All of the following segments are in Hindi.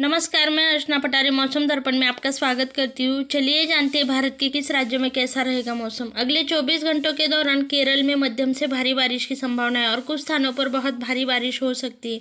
नमस्कार मैं अर्चना पटारी मौसम दर्पण में आपका स्वागत करती हूँ चलिए जानते हैं भारत के किस राज्य में कैसा रहेगा मौसम अगले 24 घंटों के दौरान केरल में मध्यम से भारी बारिश की संभावना है और कुछ स्थानों पर बहुत भारी बारिश हो सकती है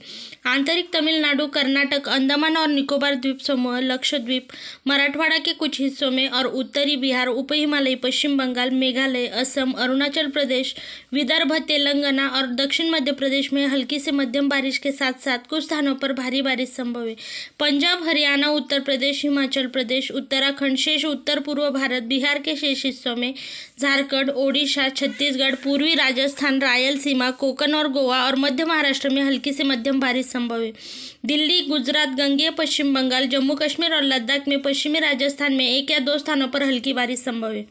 आंतरिक तमिलनाडु कर्नाटक अंडमान और निकोबार द्वीप समूह लक्षद्वीप मराठवाड़ा के कुछ हिस्सों में और उत्तरी बिहार उप हिमालय पश्चिम बंगाल मेघालय असम अरुणाचल प्रदेश विदर्भ तेलंगाना और दक्षिण मध्य प्रदेश में हल्की से मध्यम बारिश के साथ साथ कुछ स्थानों पर भारी बारिश संभव है पंजाब हरियाणा उत्तर प्रदेश हिमाचल प्रदेश उत्तराखंड शेष उत्तर पूर्व भारत बिहार के शेष हिस्सों में झारखंड ओडिशा छत्तीसगढ़ पूर्वी राजस्थान रायलसीमा कोकण और गोवा और मध्य महाराष्ट्र में हल्की से मध्यम बारिश संभव है दिल्ली गुजरात गंगे पश्चिम बंगाल जम्मू कश्मीर और लद्दाख में पश्चिमी राजस्थान में एक या दो स्थानों पर हल्की बारिश संभव है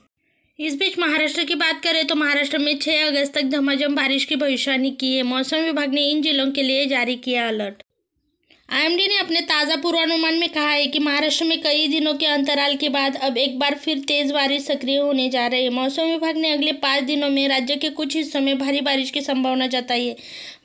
इस बीच महाराष्ट्र की बात करें तो महाराष्ट्र में 6 अगस्त तक झमाझम बारिश की भविष्यवाणी की है मौसम विभाग ने इन जिलों के लिए जारी किया अलर्ट आई ने अपने ताज़ा पूर्वानुमान में कहा है कि महाराष्ट्र में कई दिनों के अंतराल के बाद अब एक बार फिर तेज़ बारिश सक्रिय होने जा रही है मौसम विभाग ने अगले पाँच दिनों में राज्य के कुछ हिस्सों में भारी बारिश की संभावना जताई है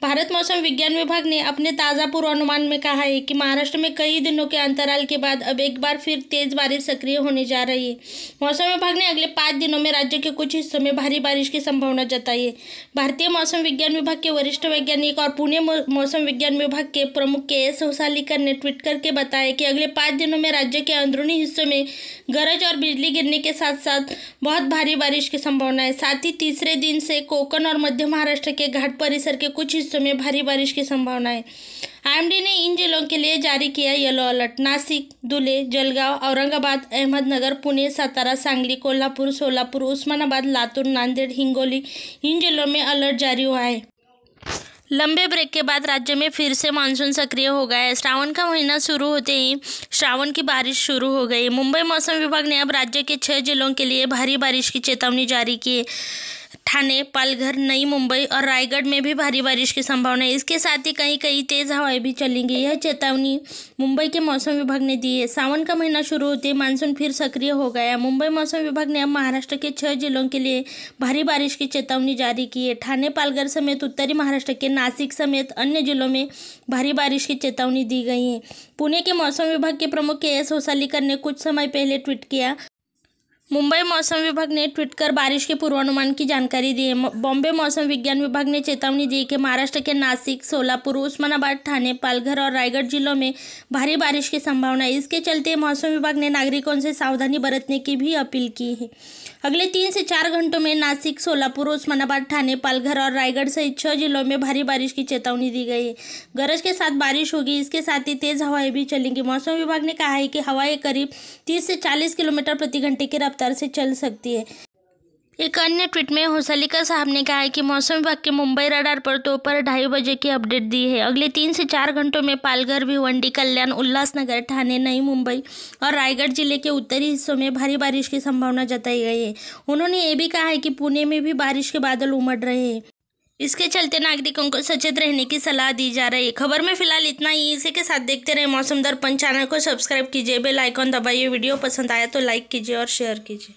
भारत मौसम विज्ञान विभाग ने अपने ताज़ा पूर्वानुमान में कहा है कि महाराष्ट्र में कई दिनों के अंतराल के बाद अब एक बार फिर तेज़ बारिश सक्रिय होने जा रही है मौसम विभाग ने अगले पाँच दिनों में राज्य के कुछ हिस्सों में भारी बारिश की संभावना जताई है भारतीय मौसम विज्ञान विभाग के वरिष्ठ वैज्ञानिक और पुणे मौसम विज्ञान विभाग के प्रमुख के एस होसालीकर ने ट्वीट करके बताया कि अगले पाँच दिनों में राज्य के अंदरूनी हिस्सों में गरज और बिजली गिरने के साथ साथ बहुत भारी बारिश की संभावना है साथ ही तीसरे दिन से कोकण और मध्य महाराष्ट्र के घाट परिसर के कुछ हिस्सों हिस्सों में भारी बारिश की संभावना है आईएमडी ने इन जिलों के लिए जारी किया येलो अलर्ट नासिक धुले जलगांव औरंगाबाद अहमदनगर पुणे सातारा सांगली कोल्हापुर सोलापुर उस्मानाबाद लातूर नांदेड़ हिंगोली इन जिलों में अलर्ट जारी हुआ है लंबे ब्रेक के बाद राज्य में फिर से मानसून सक्रिय हो गया है श्रावण का महीना शुरू होते ही श्रावण की बारिश शुरू हो गई मुंबई मौसम विभाग ने अब राज्य के छः जिलों के लिए भारी बारिश की चेतावनी जारी की है ठाणे पालघर नई मुंबई और रायगढ़ में भी भारी बारिश की संभावना है इसके साथ ही कहीं कहीं तेज़ हवाएं भी चलेंगी यह चेतावनी मुंबई के मौसम विभाग ने दी है सावन का महीना शुरू होते ही मानसून फिर सक्रिय हो गया मुंबई मौसम विभाग ने अब महाराष्ट्र के छह जिलों के लिए भारी बारिश की चेतावनी जारी की है ठाणे पालघर समेत उत्तरी महाराष्ट्र के नासिक समेत अन्य जिलों में भारी बारिश की चेतावनी दी गई है पुणे के मौसम विभाग के प्रमुख के एस होसालीकर ने कुछ समय पहले ट्वीट किया मुंबई मौसम विभाग ने ट्वीट कर बारिश के पूर्वानुमान की जानकारी दी है बॉम्बे मौसम विज्ञान विभाग ने चेतावनी दी कि महाराष्ट्र के नासिक सोलापुर उस्मानाबाद ठाणे पालघर और रायगढ़ जिलों में भारी बारिश की संभावना है इसके चलते मौसम विभाग ने नागरिकों से सावधानी बरतने की भी अपील की है अगले तीन से चार घंटों में नासिक सोलापुर उस्मानाबाद ठाणे पालघर और रायगढ़ सहित छः जिलों में भारी बारिश की चेतावनी दी गई है गरज के साथ बारिश होगी इसके साथ ही तेज़ हवाएं भी चलेंगी मौसम विभाग ने कहा है कि हवाएं करीब तीस से चालीस किलोमीटर प्रति घंटे की रफ्तार से चल सकती है एक अन्य ट्वीट में होसलिका साहब ने कहा है कि मौसम विभाग के मुंबई रडार पर दोपहर तो ढाई बजे की अपडेट दी है अगले तीन से चार घंटों में पालघर भिवंडी कल्याण उल्लासनगर ठाणे नई मुंबई और रायगढ़ जिले के उत्तरी हिस्सों में भारी बारिश की संभावना जताई गई है उन्होंने ये भी कहा है कि पुणे में भी बारिश के बादल उमड़ रहे हैं इसके चलते नागरिकों को सचेत रहने की सलाह दी जा रही है खबर में फिलहाल इतना ही इसी के साथ देखते रहे मौसम दर्पण चैनल को सब्सक्राइब कीजिए बेल आइकॉन दबाइए वीडियो पसंद आया तो लाइक कीजिए और शेयर कीजिए